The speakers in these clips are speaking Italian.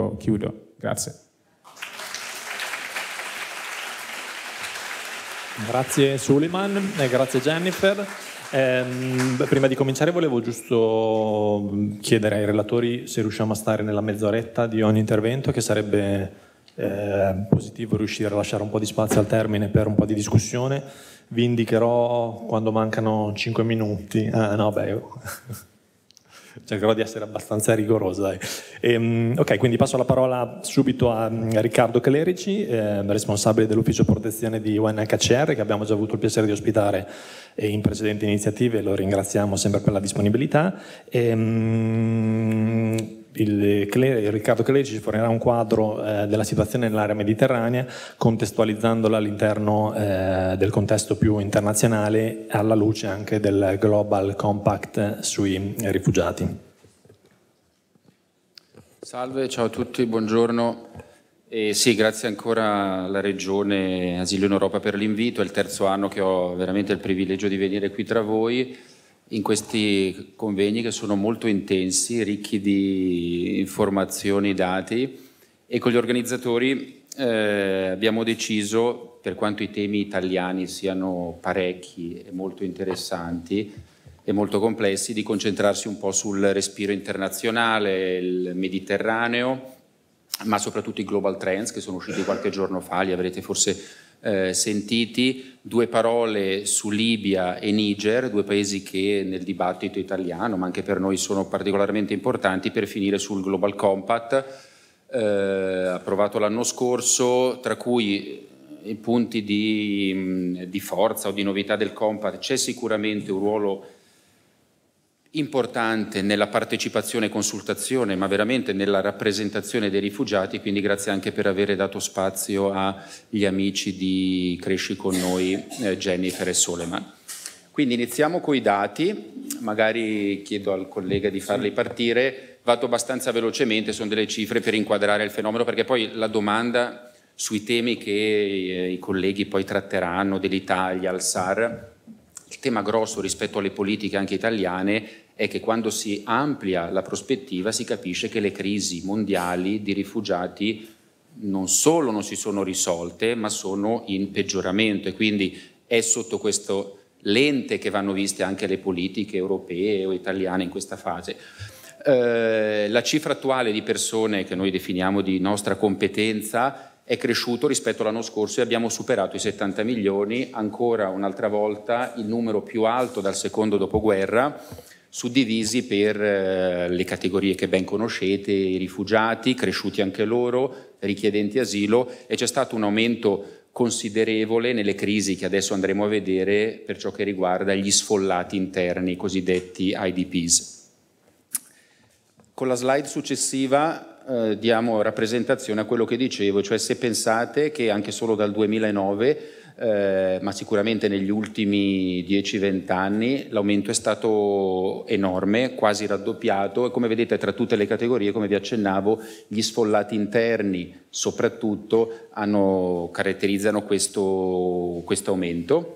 Oh, chiudo, grazie. Grazie Suleiman e grazie Jennifer. Eh, prima di cominciare volevo giusto chiedere ai relatori se riusciamo a stare nella mezz'oretta di ogni intervento, che sarebbe eh, positivo riuscire a lasciare un po' di spazio al termine per un po' di discussione. Vi indicherò quando mancano 5 minuti. Ah, no, beh, cercherò di essere abbastanza rigoroso. E, ehm, ok, quindi passo la parola subito a mm, Riccardo Clerici, eh, responsabile dell'ufficio protezione di UNHCR, che abbiamo già avuto il piacere di ospitare eh, in precedenti iniziative, lo ringraziamo sempre per la disponibilità. E, ehm, il, il Riccardo Clerici ci fornirà un quadro eh, della situazione nell'area mediterranea, contestualizzandola all'interno eh, del contesto più internazionale, alla luce anche del Global Compact sui rifugiati. Salve, ciao a tutti, buongiorno. Eh, sì, grazie ancora alla Regione Asilo in Europa per l'invito, è il terzo anno che ho veramente il privilegio di venire qui tra voi in questi convegni che sono molto intensi, ricchi di informazioni, dati e con gli organizzatori eh, abbiamo deciso, per quanto i temi italiani siano parecchi e molto interessanti e molto complessi, di concentrarsi un po' sul respiro internazionale, il Mediterraneo, ma soprattutto i global trends che sono usciti qualche giorno fa, li avrete forse eh, sentiti, due parole su Libia e Niger, due paesi che nel dibattito italiano, ma anche per noi sono particolarmente importanti, per finire sul Global Compact, eh, approvato l'anno scorso, tra cui eh, i punti di, di forza o di novità del Compact c'è sicuramente un ruolo importante nella partecipazione e consultazione, ma veramente nella rappresentazione dei rifugiati, quindi grazie anche per aver dato spazio agli amici di Cresci con noi, eh, Jennifer e Soleman. Quindi iniziamo con i dati, magari chiedo al collega di farli partire, vado abbastanza velocemente, sono delle cifre per inquadrare il fenomeno, perché poi la domanda sui temi che eh, i colleghi poi tratteranno dell'Italia, al SAR, il tema grosso rispetto alle politiche anche italiane è che quando si amplia la prospettiva si capisce che le crisi mondiali di rifugiati non solo non si sono risolte, ma sono in peggioramento e quindi è sotto questo lente che vanno viste anche le politiche europee o italiane in questa fase. Eh, la cifra attuale di persone che noi definiamo di nostra competenza è cresciuto rispetto all'anno scorso e abbiamo superato i 70 milioni, ancora un'altra volta il numero più alto dal secondo dopoguerra suddivisi per eh, le categorie che ben conoscete, i rifugiati, cresciuti anche loro, richiedenti asilo e c'è stato un aumento considerevole nelle crisi che adesso andremo a vedere per ciò che riguarda gli sfollati interni, i cosiddetti IDPs. Con la slide successiva eh, diamo rappresentazione a quello che dicevo, cioè se pensate che anche solo dal 2009 eh, ma sicuramente negli ultimi 10-20 anni l'aumento è stato enorme, quasi raddoppiato e come vedete tra tutte le categorie, come vi accennavo, gli sfollati interni soprattutto hanno, caratterizzano questo, aumento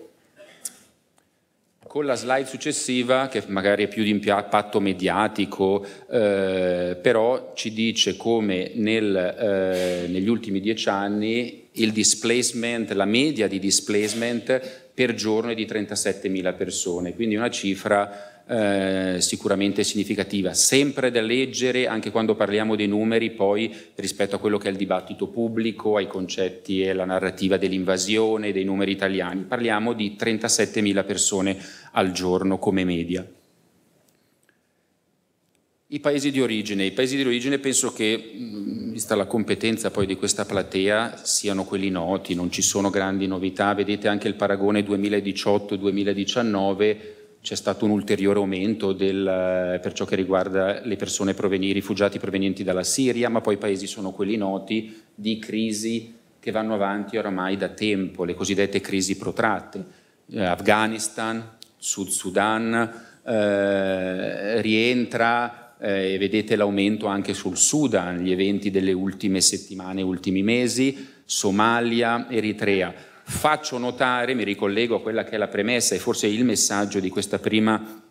con la slide successiva, che magari è più di impatto mediatico, eh, però ci dice come nel, eh, negli ultimi dieci anni il displacement, la media di displacement per giorno è di 37.000 persone, quindi una cifra eh, sicuramente significativa, sempre da leggere anche quando parliamo dei numeri poi rispetto a quello che è il dibattito pubblico, ai concetti e alla narrativa dell'invasione, dei numeri italiani, parliamo di 37.000 persone al giorno come media. I paesi di origine, i paesi di origine penso che mh, mm, vista la competenza poi di questa platea, siano quelli noti, non ci sono grandi novità. Vedete anche il paragone 2018-2019, c'è stato un ulteriore aumento del, eh, per ciò che riguarda le persone provenienti, i rifugiati provenienti dalla Siria, ma poi i paesi sono quelli noti di crisi che vanno avanti oramai da tempo, le cosiddette crisi protratte. Eh, Afghanistan, Sud Sudan, eh, rientra eh, vedete l'aumento anche sul Sudan, gli eventi delle ultime settimane, ultimi mesi, Somalia, Eritrea. Faccio notare, mi ricollego a quella che è la premessa e forse il messaggio di questa prima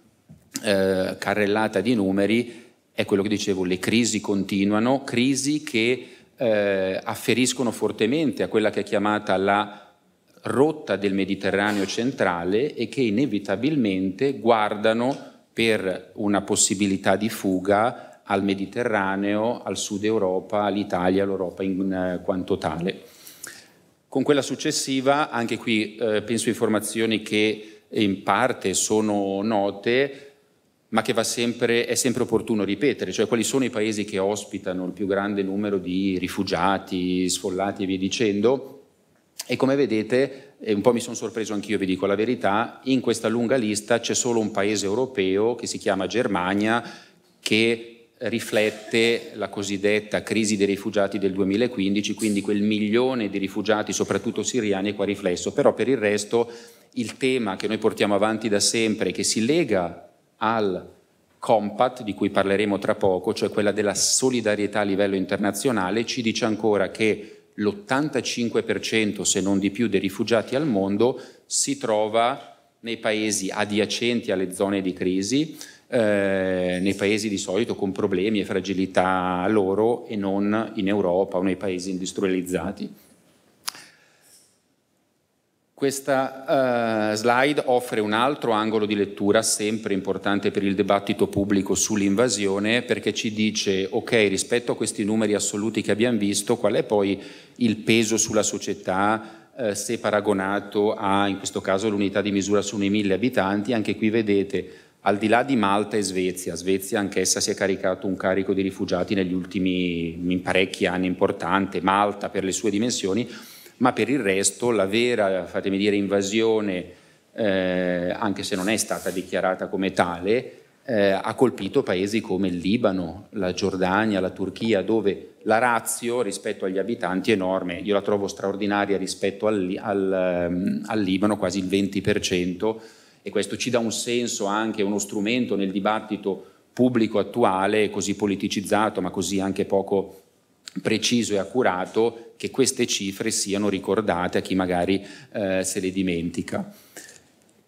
eh, carrellata di numeri, è quello che dicevo, le crisi continuano, crisi che eh, afferiscono fortemente a quella che è chiamata la rotta del Mediterraneo centrale e che inevitabilmente guardano per una possibilità di fuga al Mediterraneo, al sud Europa, all'Italia, all'Europa in eh, quanto tale. Con quella successiva, anche qui eh, penso informazioni che in parte sono note, ma che sempre, è sempre opportuno ripetere, cioè quali sono i paesi che ospitano il più grande numero di rifugiati, sfollati e via dicendo, e come vedete, eh, un po' mi sono sorpreso anch'io, vi dico la verità, in questa lunga lista c'è solo un paese europeo che si chiama Germania che riflette la cosiddetta crisi dei rifugiati del 2015, quindi quel milione di rifugiati, soprattutto siriani, è qua riflesso. Però per il resto il tema che noi portiamo avanti da sempre, che si lega al Compact, di cui parleremo tra poco, cioè quella della solidarietà a livello internazionale, ci dice ancora che l'85% se non di più dei rifugiati al mondo si trova nei paesi adiacenti alle zone di crisi, eh, nei paesi di solito con problemi e fragilità loro e non in Europa o nei paesi industrializzati. Questa uh, slide offre un altro angolo di lettura sempre importante per il dibattito pubblico sull'invasione perché ci dice, ok, rispetto a questi numeri assoluti che abbiamo visto, qual è poi il peso sulla società uh, se paragonato a, in questo caso, l'unità di misura su nei mille abitanti? Anche qui vedete, al di là di Malta e Svezia, Svezia anch'essa si è caricato un carico di rifugiati negli ultimi parecchi anni importante, Malta per le sue dimensioni, ma per il resto la vera, fatemi dire, invasione, eh, anche se non è stata dichiarata come tale, eh, ha colpito paesi come il Libano, la Giordania, la Turchia, dove la razio rispetto agli abitanti è enorme. Io la trovo straordinaria rispetto al, al, ehm, al Libano, quasi il 20%, e questo ci dà un senso anche, uno strumento nel dibattito pubblico attuale, così politicizzato, ma così anche poco preciso e accurato che queste cifre siano ricordate a chi magari eh, se le dimentica.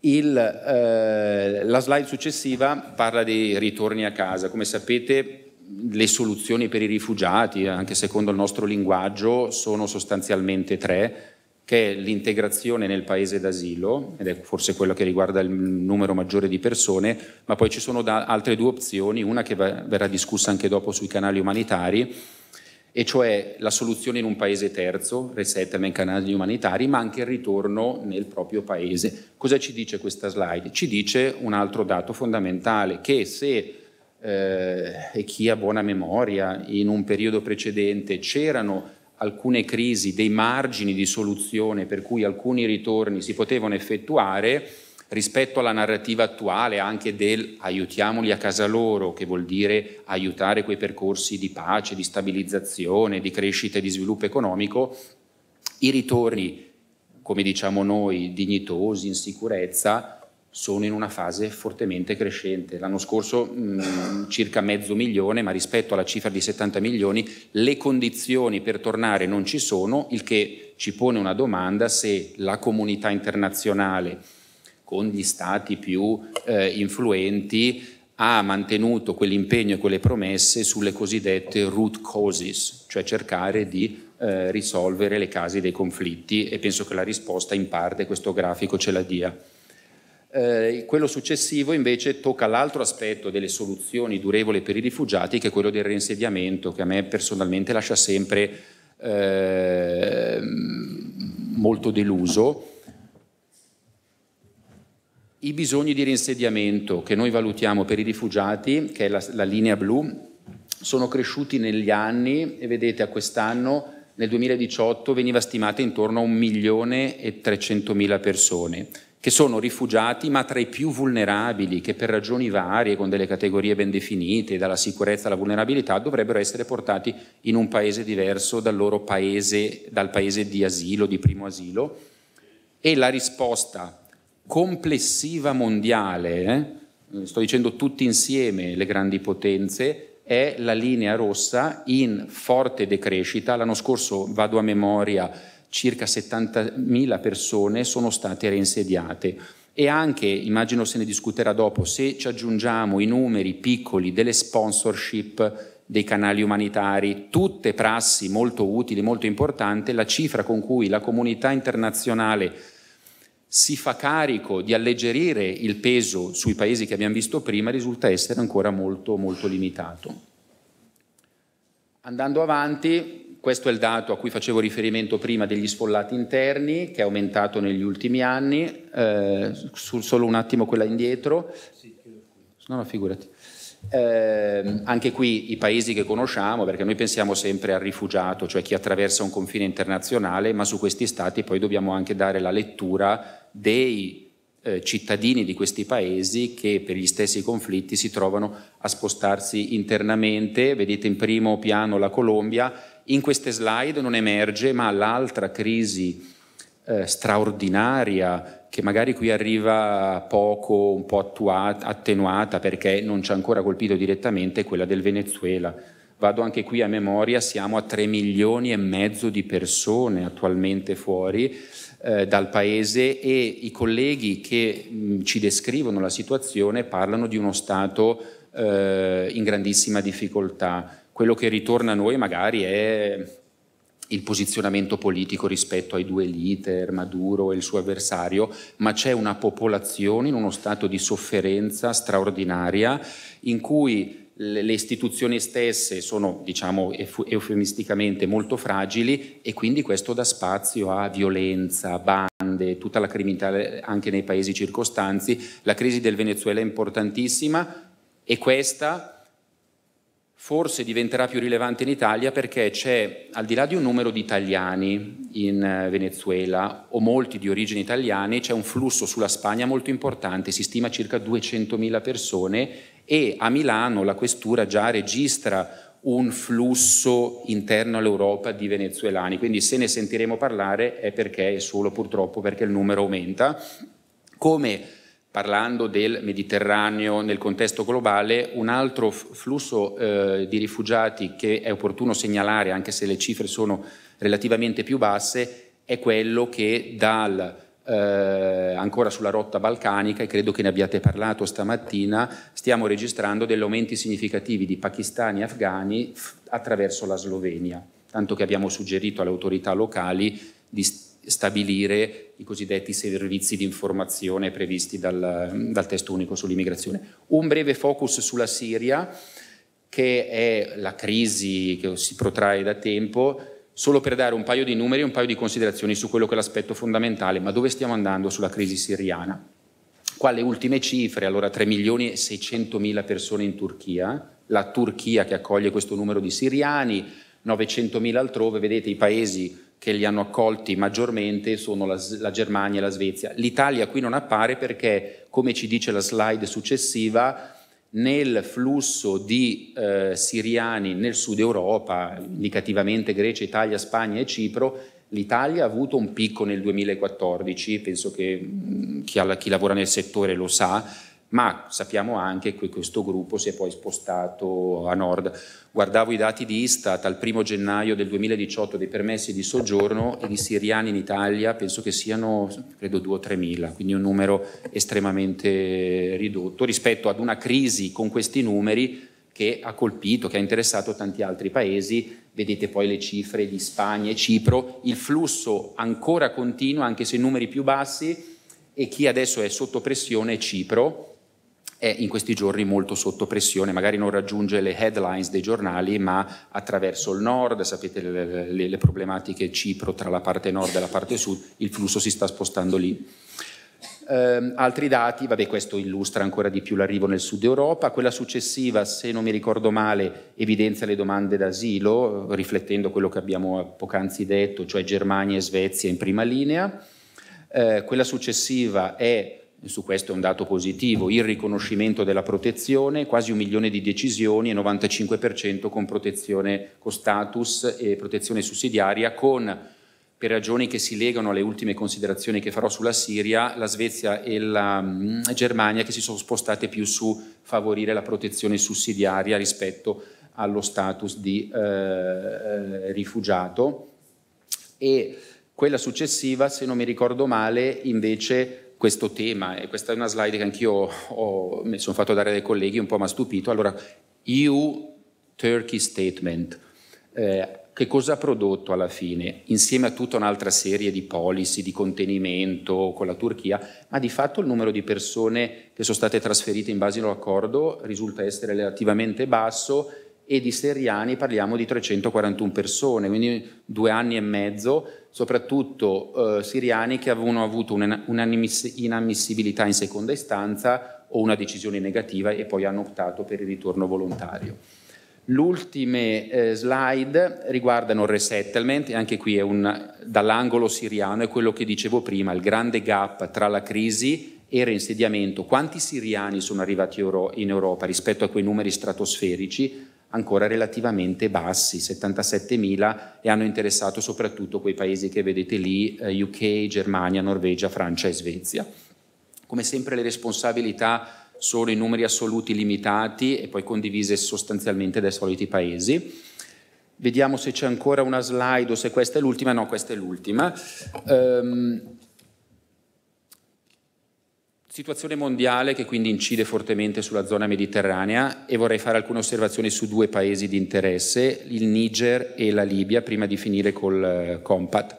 Il, eh, la slide successiva parla dei ritorni a casa. Come sapete le soluzioni per i rifugiati, anche secondo il nostro linguaggio, sono sostanzialmente tre, che è l'integrazione nel paese d'asilo, ed è forse quello che riguarda il numero maggiore di persone, ma poi ci sono altre due opzioni, una che verrà discussa anche dopo sui canali umanitari, e cioè la soluzione in un paese terzo, resettlement canali umanitari, ma anche il ritorno nel proprio paese. Cosa ci dice questa slide? Ci dice un altro dato fondamentale, che se eh, e chi ha buona memoria in un periodo precedente c'erano alcune crisi, dei margini di soluzione per cui alcuni ritorni si potevano effettuare, rispetto alla narrativa attuale anche del aiutiamoli a casa loro, che vuol dire aiutare quei percorsi di pace, di stabilizzazione, di crescita e di sviluppo economico, i ritorni, come diciamo noi, dignitosi, in sicurezza, sono in una fase fortemente crescente. L'anno scorso mh, mm, circa mezzo milione, ma rispetto alla cifra di 70 milioni, le condizioni per tornare non ci sono, il che ci pone una domanda se la comunità internazionale con gli stati più eh, influenti, ha mantenuto quell'impegno e quelle promesse sulle cosiddette root causes, cioè cercare di eh, risolvere le casi dei conflitti e penso che la risposta in parte questo grafico ce la dia. Eh, quello successivo invece tocca l'altro aspetto delle soluzioni durevoli per i rifugiati, che è quello del reinsediamento, che a me personalmente lascia sempre eh, molto deluso i bisogni di rinsediamento che noi valutiamo per i rifugiati, che è la, la linea blu, sono cresciuti negli anni e vedete a quest'anno, nel 2018, veniva stimata intorno a 1 milione e 300 mila persone che sono rifugiati ma tra i più vulnerabili, che per ragioni varie, con delle categorie ben definite, dalla sicurezza alla vulnerabilità, dovrebbero essere portati in un paese diverso dal loro paese, dal paese di asilo, di primo asilo. E la risposta complessiva mondiale, eh? sto dicendo tutti insieme le grandi potenze, è la linea rossa in forte decrescita. L'anno scorso, vado a memoria, circa 70.000 persone sono state reinsediate. E anche, immagino se ne discuterà dopo, se ci aggiungiamo i numeri piccoli delle sponsorship dei canali umanitari, tutte prassi molto utili, molto importanti, la cifra con cui la comunità internazionale si fa carico di alleggerire il peso sui paesi che abbiamo visto prima risulta essere ancora molto, molto limitato. Andando avanti, questo è il dato a cui facevo riferimento prima degli sfollati interni, che è aumentato negli ultimi anni, eh, solo un attimo quella indietro. No, no, figurati. Eh, anche qui i paesi che conosciamo, perché noi pensiamo sempre al rifugiato, cioè chi attraversa un confine internazionale, ma su questi stati poi dobbiamo anche dare la lettura dei eh, cittadini di questi paesi che per gli stessi conflitti si trovano a spostarsi internamente. Vedete in primo piano la Colombia, in queste slide non emerge, ma l'altra crisi eh, straordinaria che magari qui arriva poco, un po' attuata, attenuata perché non ci ha ancora colpito direttamente, è quella del Venezuela. Vado anche qui a memoria, siamo a 3 milioni e mezzo di persone attualmente fuori eh, dal paese e i colleghi che mh, ci descrivono la situazione parlano di uno Stato eh, in grandissima difficoltà. Quello che ritorna a noi magari è il posizionamento politico rispetto ai due leader, Maduro e il suo avversario, ma c'è una popolazione in uno stato di sofferenza straordinaria in cui le istituzioni stesse sono, diciamo eufemisticamente, molto fragili e quindi questo dà spazio a violenza, bande, tutta la criminalità anche nei paesi circostanti. La crisi del Venezuela è importantissima e questa forse diventerà più rilevante in Italia perché c'è, al di là di un numero di italiani in eh, Venezuela o molti di origini italiane, c'è un flusso sulla Spagna molto importante, si stima circa 200.000 persone e a Milano la questura già registra un flusso interno all'Europa di venezuelani, quindi se ne sentiremo parlare è perché è solo purtroppo perché il numero aumenta. Come parlando del Mediterraneo nel contesto globale, un altro flusso eh, di rifugiati che è opportuno segnalare, anche se le cifre sono relativamente più basse, è quello che dal, eh, ancora sulla rotta balcanica, e credo che ne abbiate parlato stamattina, stiamo registrando degli aumenti significativi di pakistani e afghani attraverso la Slovenia, tanto che abbiamo suggerito alle autorità locali di stabilire i cosiddetti servizi di informazione previsti dal, dal testo unico sull'immigrazione. Un breve focus sulla Siria, che è la crisi che si protrae da tempo, solo per dare un paio di numeri e un paio di considerazioni su quello che è l'aspetto fondamentale, ma dove stiamo andando sulla crisi siriana? Qua le ultime cifre, allora 3 milioni e 600 mila persone in Turchia, la Turchia che accoglie questo numero di siriani, 900 mila altrove, vedete i paesi che li hanno accolti maggiormente sono la, la Germania e la Svezia. L'Italia qui non appare perché, come ci dice la slide successiva, nel flusso di eh, siriani nel sud Europa, indicativamente Grecia, Italia, Spagna e Cipro, l'Italia ha avuto un picco nel 2014, penso che mm, chi, ha, chi lavora nel settore lo sa, ma sappiamo anche che questo gruppo si è poi spostato a nord. Guardavo i dati di Istat al 1 gennaio del 2018 dei permessi di soggiorno e di siriani in Italia penso che siano credo 2 o 3 mila, quindi un numero estremamente ridotto rispetto ad una crisi con questi numeri che ha colpito, che ha interessato tanti altri paesi. Vedete poi le cifre di Spagna e Cipro, il flusso ancora continua anche se in numeri più bassi e chi adesso è sotto pressione è Cipro è in questi giorni molto sotto pressione, magari non raggiunge le headlines dei giornali, ma attraverso il nord, sapete le, le, le problematiche Cipro tra la parte nord e la parte sud, il flusso si sta spostando lì. Um, altri dati, vabbè, questo illustra ancora di più l'arrivo nel sud Europa. Quella successiva, se non mi ricordo male, evidenzia le domande d'asilo, riflettendo quello che abbiamo poc'anzi detto, cioè Germania e Svezia in prima linea. Uh, quella successiva è e su questo è un dato positivo, il riconoscimento della protezione, quasi un milione di decisioni e 95% con protezione con status e protezione sussidiaria, con, per ragioni che si legano alle ultime considerazioni che farò sulla Siria, la Svezia e la mh, mm, Germania che si sono spostate più su favorire la protezione sussidiaria rispetto allo status di eh, eh rifugiato. E quella successiva, se non mi ricordo male, invece questo tema, e questa è una slide che anch'io ho, mi sono fatto dare dai colleghi, un po' mi ha stupito. Allora, EU-Turkey Statement, eh, che cosa ha prodotto alla fine, insieme a tutta un'altra serie di policy di contenimento con la Turchia, ma di fatto il numero di persone che sono state trasferite in base all'accordo risulta essere relativamente basso e di seriani parliamo di 341 persone, quindi due anni e mezzo, soprattutto eh, siriani che avevano avuto un'inammissibilità in seconda istanza o una decisione negativa e poi hanno optato per il ritorno volontario. L'ultime eh, slide riguardano il resettlement e anche qui è un, dall'angolo siriano è quello che dicevo prima, il grande gap tra la crisi e il reinsediamento. Quanti siriani sono arrivati in Europa rispetto a quei numeri stratosferici? ancora relativamente bassi, 77.000, e hanno interessato soprattutto quei paesi che vedete lì, eh, UK, Germania, Norvegia, Francia e Svezia. Come sempre le responsabilità sono in numeri assoluti limitati e poi condivise sostanzialmente dai soliti paesi. Vediamo se c'è ancora una slide o se questa è l'ultima. No, questa è l'ultima. Um, Situazione mondiale che quindi incide fortemente sulla zona mediterranea e vorrei fare alcune osservazioni su due paesi di interesse, il Niger e la Libia, prima di finire col eh, Compact.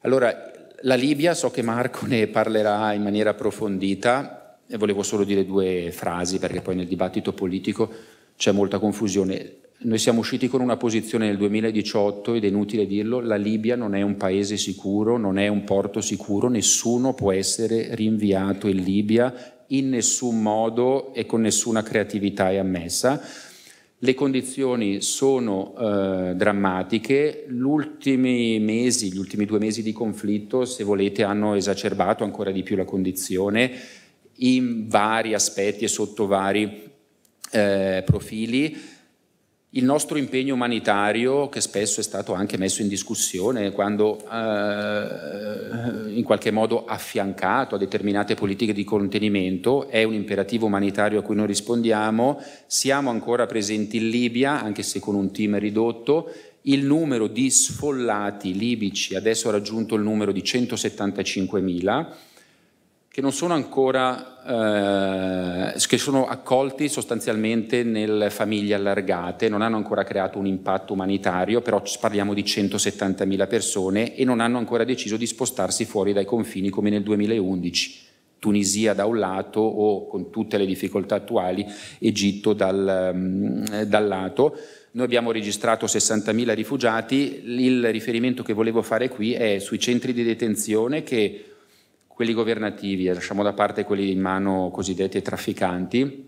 Allora, la Libia, so che Marco ne parlerà in maniera approfondita e volevo solo dire due frasi perché poi nel dibattito politico c'è molta confusione. Noi siamo usciti con una posizione nel 2018 ed è inutile dirlo, la Libia non è un paese sicuro, non è un porto sicuro, nessuno può essere rinviato in Libia in nessun modo e con nessuna creatività è ammessa. Le condizioni sono eh, drammatiche, gli ultimi mesi, gli ultimi due mesi di conflitto, se volete, hanno esacerbato ancora di più la condizione in vari aspetti e sotto vari eh, profili il nostro impegno umanitario che spesso è stato anche messo in discussione quando eh, in qualche modo affiancato a determinate politiche di contenimento è un imperativo umanitario a cui noi rispondiamo, siamo ancora presenti in Libia anche se con un team ridotto, il numero di sfollati libici adesso ha raggiunto il numero di 175.000 che non sono ancora, eh, che sono accolti sostanzialmente nelle famiglie allargate, non hanno ancora creato un impatto umanitario, però parliamo di 170.000 persone e non hanno ancora deciso di spostarsi fuori dai confini come nel 2011. Tunisia da un lato o con tutte le difficoltà attuali Egitto dal, mm, dal lato. Noi abbiamo registrato 60.000 rifugiati, il riferimento che volevo fare qui è sui centri di detenzione che quelli governativi eh, lasciamo da parte quelli in mano cosiddetti trafficanti,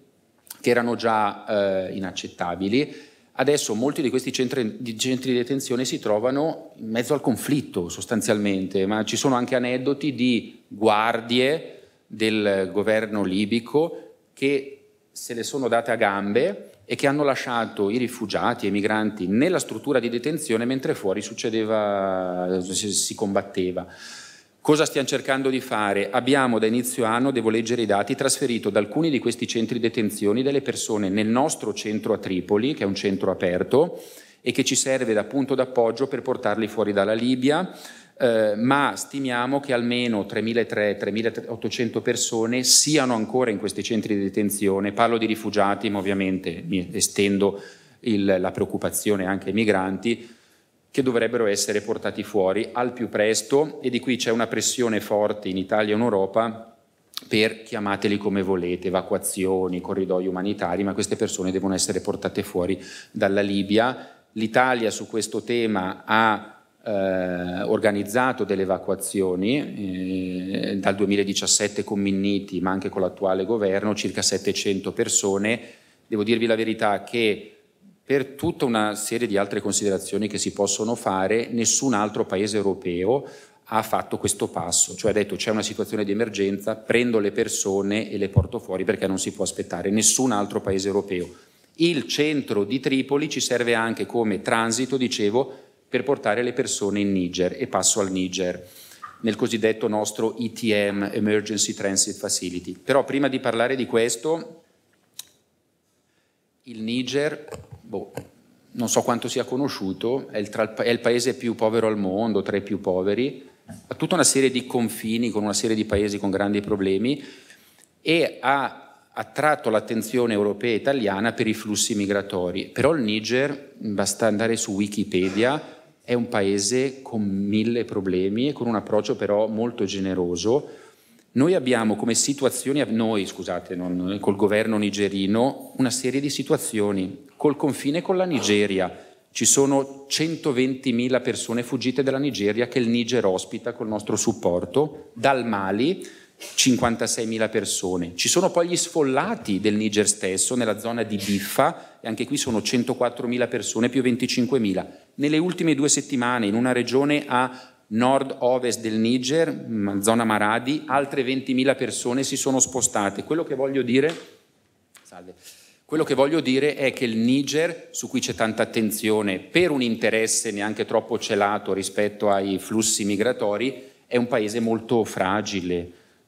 che erano già eh, inaccettabili. Adesso molti di questi centri di, centri di detenzione si trovano in mezzo al conflitto sostanzialmente, ma ci sono anche aneddoti di guardie del governo libico che se le sono date a gambe e che hanno lasciato i rifugiati e i migranti nella struttura di detenzione mentre fuori succedeva, si combatteva. Cosa stiamo cercando di fare? Abbiamo da inizio anno, devo leggere i dati, trasferito da alcuni di questi centri detenzioni delle persone nel nostro centro a Tripoli, che è un centro aperto e che ci serve da punto d'appoggio per portarli fuori dalla Libia, eh, ma stimiamo che almeno 3.300-3.800 persone siano ancora in questi centri di detenzione. Parlo di rifugiati, ma ovviamente mi estendo il, la preoccupazione anche ai migranti che dovrebbero essere portati fuori al più presto e di qui c'è una pressione forte in Italia e in Europa per chiamateli come volete, evacuazioni, corridoi umanitari, ma queste persone devono essere portate fuori dalla Libia. L'Italia su questo tema ha eh, organizzato delle evacuazioni eh, dal 2017 con Minniti, ma anche con l'attuale governo, circa 700 persone. Devo dirvi la verità che per tutta una serie di altre considerazioni che si possono fare, nessun altro paese europeo ha fatto questo passo, cioè ha detto c'è una situazione di emergenza, prendo le persone e le porto fuori perché non si può aspettare nessun altro paese europeo. Il centro di Tripoli ci serve anche come transito, dicevo, per portare le persone in Niger e passo al Niger nel cosiddetto nostro ETM, Emergency Transit Facility. Però prima di parlare di questo, il Niger boh, non so quanto sia conosciuto, è il, tra, è il, paese più povero al mondo, tra i più poveri, ha tutta una serie di confini con una serie di paesi con grandi problemi e ha attratto l'attenzione europea e italiana per i flussi migratori. Però il Niger, basta andare su Wikipedia, è un paese con mille problemi e con un approccio però molto generoso noi abbiamo come situazioni, noi scusate, non, col governo nigerino, una serie di situazioni. Col confine con la Nigeria ci sono 120.000 persone fuggite dalla Nigeria che il Niger ospita col nostro supporto, dal Mali 56.000 persone. Ci sono poi gli sfollati del Niger stesso nella zona di Biffa e anche qui sono 104.000 persone più 25.000. Nelle ultime due settimane in una regione a nord-ovest del Niger, mm, zona Maradi, altre 20.000 persone si sono spostate. Quello che voglio dire, salve, quello che voglio dire è che il Niger, su cui c'è tanta attenzione per un interesse neanche troppo celato rispetto ai flussi migratori, è un paese molto fragile,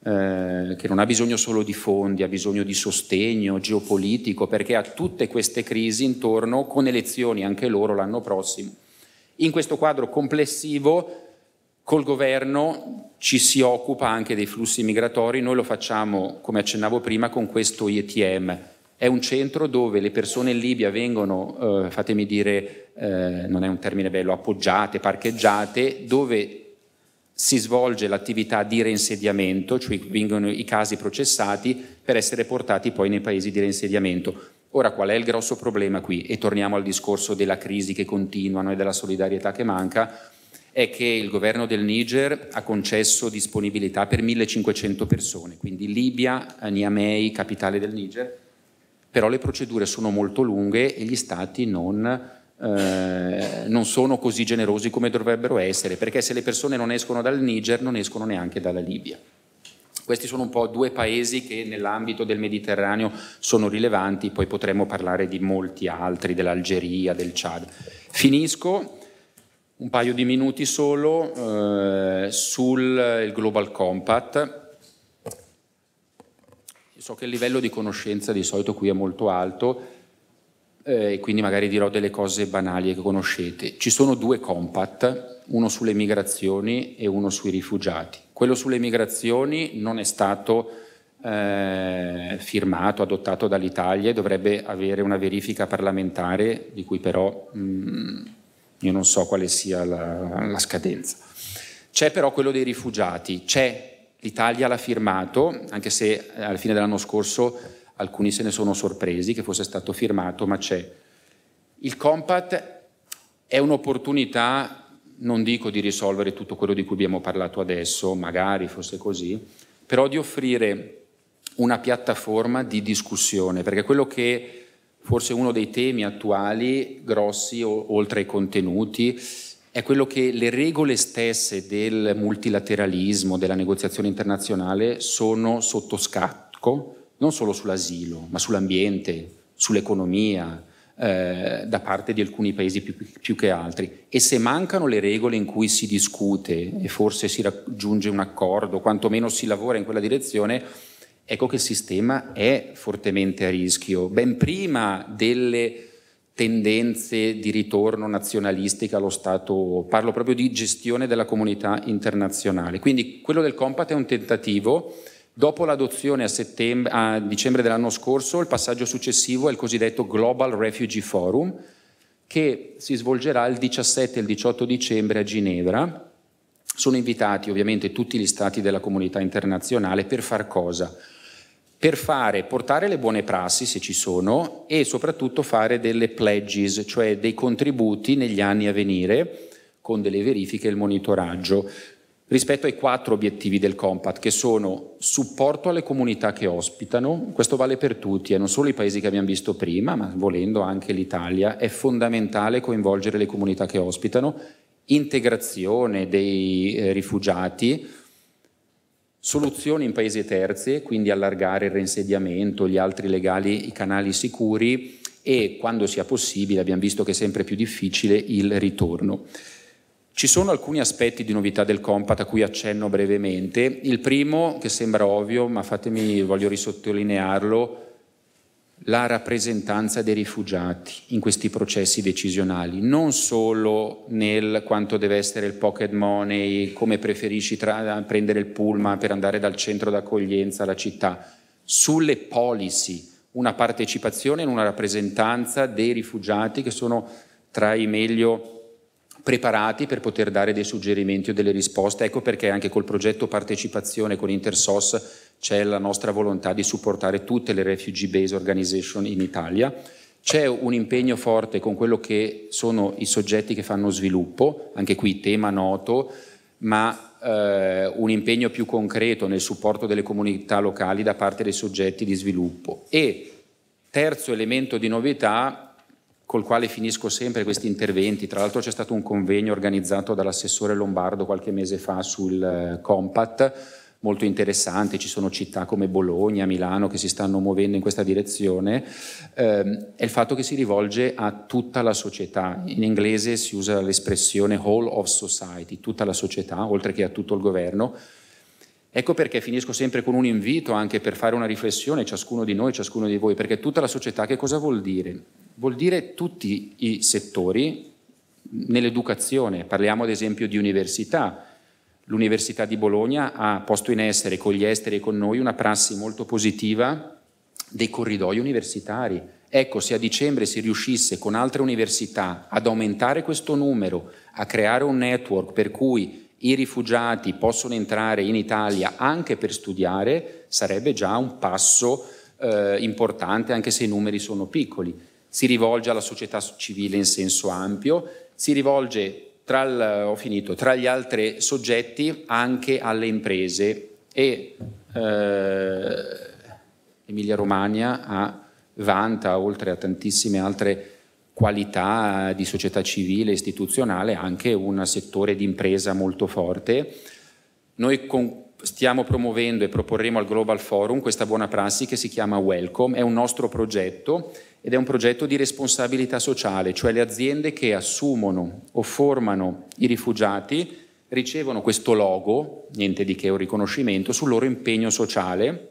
eh, che non ha bisogno solo di fondi, ha bisogno di sostegno geopolitico, perché ha tutte queste crisi intorno, con elezioni anche loro l'anno prossimo. In questo quadro complessivo Col governo ci si occupa anche dei flussi migratori, noi lo facciamo, come accennavo prima, con questo IETM. È un centro dove le persone in Libia vengono, eh, fatemi dire, eh, non è un termine bello, appoggiate, parcheggiate, dove si svolge l'attività di reinsediamento, cioè vengono i casi processati per essere portati poi nei paesi di reinsediamento. Ora qual è il grosso problema qui? E torniamo al discorso della crisi che continuano e della solidarietà che manca è che il governo del Niger ha concesso disponibilità per 1500 persone, quindi Libia, Niamey, capitale del Niger, però le procedure sono molto lunghe e gli stati non, eh, non, sono così generosi come dovrebbero essere, perché se le persone non escono dal Niger non escono neanche dalla Libia. Questi sono un po' due paesi che nell'ambito del Mediterraneo sono rilevanti, poi potremmo parlare di molti altri, dell'Algeria, del Chad. Finisco un paio di minuti solo eh, sul eh, Global Compact. So che il livello di conoscenza di solito qui è molto alto eh, e eh, quindi magari dirò delle cose banali che conoscete. Ci sono due compact, uno sulle migrazioni e uno sui rifugiati. Quello sulle migrazioni non è stato eh, firmato, adottato dall'Italia e dovrebbe avere una verifica parlamentare di cui però... Mh, mm, io non so quale sia la, la scadenza. C'è però quello dei rifugiati, c'è, l'Italia l'ha firmato, anche se eh, alla fine dell'anno scorso alcuni se ne sono sorpresi che fosse stato firmato, ma c'è. Il Compact è un'opportunità, non dico di risolvere tutto quello di cui abbiamo parlato adesso, magari fosse così, però di offrire una piattaforma di discussione, perché quello che forse uno dei temi attuali, grossi o, oltre ai contenuti, è quello che le regole stesse del multilateralismo, della negoziazione internazionale, sono sotto scacco non solo sull'asilo, ma sull'ambiente, sull'economia, eh, da parte di alcuni paesi più, più, che altri. E se mancano le regole in cui si discute e forse si raggiunge un accordo, quantomeno si lavora in quella direzione, ecco che il sistema è fortemente a rischio, ben prima delle tendenze di ritorno nazionalistica allo Stato, parlo proprio di gestione della comunità internazionale. Quindi quello del Compact è un tentativo, dopo l'adozione a, a dicembre dell'anno scorso, il passaggio successivo è il cosiddetto Global Refugee Forum, che si svolgerà il 17 e il 18 dicembre a Ginevra sono invitati ovviamente tutti gli stati della comunità internazionale per far cosa? Per fare, portare le buone prassi se ci sono e soprattutto fare delle pledges, cioè dei contributi negli anni a venire con delle verifiche e il monitoraggio rispetto ai quattro obiettivi del Compact, che sono supporto alle comunità che ospitano, questo vale per tutti, e eh, non solo i paesi che abbiamo visto prima, ma volendo anche l'Italia, è fondamentale coinvolgere le comunità che ospitano, integrazione dei eh, rifugiati, soluzioni in paesi terzi, quindi allargare il reinsediamento, gli altri legali, i canali sicuri e quando sia possibile, abbiamo visto che è sempre più difficile, il ritorno. Ci sono alcuni aspetti di novità del Compact a cui accenno brevemente. Il primo, che sembra ovvio, ma fatemi, voglio risottolinearlo, la rappresentanza dei rifugiati in questi processi decisionali, non solo nel quanto deve essere il pocket money, come preferisci tra, prendere il pullman per andare dal centro d'accoglienza alla città, sulle policy, una partecipazione e una rappresentanza dei rifugiati che sono tra i meglio preparati per poter dare dei suggerimenti o delle risposte. Ecco perché anche col progetto partecipazione con Intersos c'è la nostra volontà di supportare tutte le refugee based organization in Italia. C'è un impegno forte con quello che sono i soggetti che fanno sviluppo, anche qui tema noto, ma eh, un impegno più concreto nel supporto delle comunità locali da parte dei soggetti di sviluppo. E terzo elemento di novità col quale finisco sempre questi interventi. Tra l'altro c'è stato un convegno organizzato dall'assessore Lombardo qualche mese fa sul eh, Compact, molto interessante, ci sono città come Bologna, Milano che si stanno muovendo in questa direzione, ehm, è il fatto che si rivolge a tutta la società. In inglese si usa l'espressione whole of society, tutta la società, oltre che a tutto il governo Ecco perché finisco sempre con un invito anche per fare una riflessione, ciascuno di noi, ciascuno di voi, perché tutta la società che cosa vuol dire? Vuol dire tutti i settori nell'educazione, parliamo ad esempio di università. L'Università di Bologna ha posto in essere con gli esteri e con noi una prassi molto positiva dei corridoi universitari. Ecco, se a dicembre si riuscisse con altre università ad aumentare questo numero, a creare un network per cui i rifugiati possono entrare in Italia anche per studiare, sarebbe già un passo eh, importante, anche se i numeri sono piccoli. Si rivolge alla società civile in senso ampio, si rivolge, tra, il, finito, tra gli altri soggetti, anche alle imprese e eh, Emilia Romagna ha, vanta, oltre a tantissime altre imprese, qualità di società civile istituzionale anche un settore di impresa molto forte. Noi con, stiamo promuovendo e proporremo al Global Forum questa buona prassi che si chiama Welcome, è un nostro progetto ed è un progetto di responsabilità sociale, cioè le aziende che assumono o formano i rifugiati ricevono questo logo, niente di che un riconoscimento, sul loro impegno sociale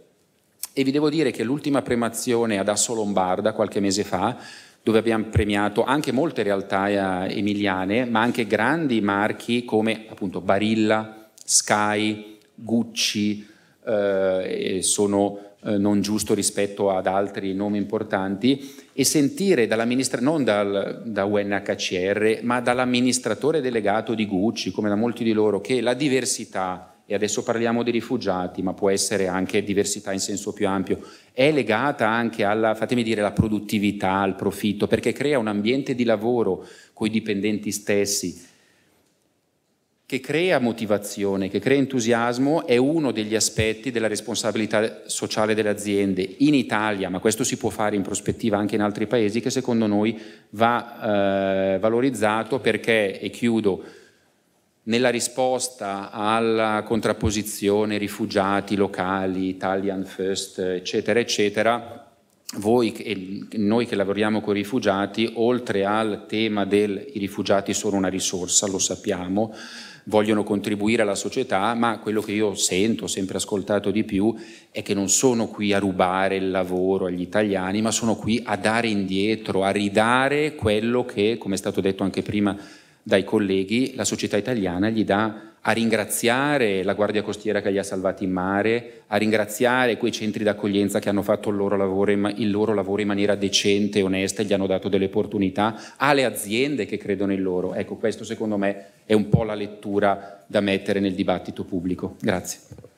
e vi devo dire che l'ultima premazione ad Asso Lombarda qualche mese fa dove abbiamo premiato anche molte realtà eh, emiliane, ma anche grandi marchi come appunto Barilla, Sky, Gucci, eh, sono eh, non giusto rispetto ad altri nomi importanti, e sentire non dal, da UNHCR, ma dall'amministratore delegato di Gucci, come da molti di loro, che la diversità e adesso parliamo di rifugiati, ma può essere anche diversità in senso più ampio, è legata anche alla, fatemi dire, alla produttività, al profitto, perché crea un ambiente di lavoro con i dipendenti stessi che crea motivazione, che crea entusiasmo, è uno degli aspetti della responsabilità sociale delle aziende in Italia, ma questo si può fare in prospettiva anche in altri paesi, che secondo noi va eh, valorizzato perché, e chiudo, nella risposta alla contrapposizione rifugiati locali, Italian first, eccetera, eccetera, voi e noi che lavoriamo con i rifugiati, oltre al tema del i rifugiati sono una risorsa, lo sappiamo, vogliono contribuire alla società, ma quello che io sento, ho sempre ascoltato di più, è che non sono qui a rubare il lavoro agli italiani, ma sono qui a dare indietro, a ridare quello che, come è stato detto anche prima, dai colleghi, la società italiana gli dà a ringraziare la Guardia Costiera che li ha salvati in mare, a ringraziare quei centri d'accoglienza che hanno fatto il loro lavoro in, il loro lavoro in maniera decente e onesta e gli hanno dato delle opportunità, alle aziende che credono in loro. Ecco, questo secondo me è un po' la lettura da mettere nel dibattito pubblico. Grazie.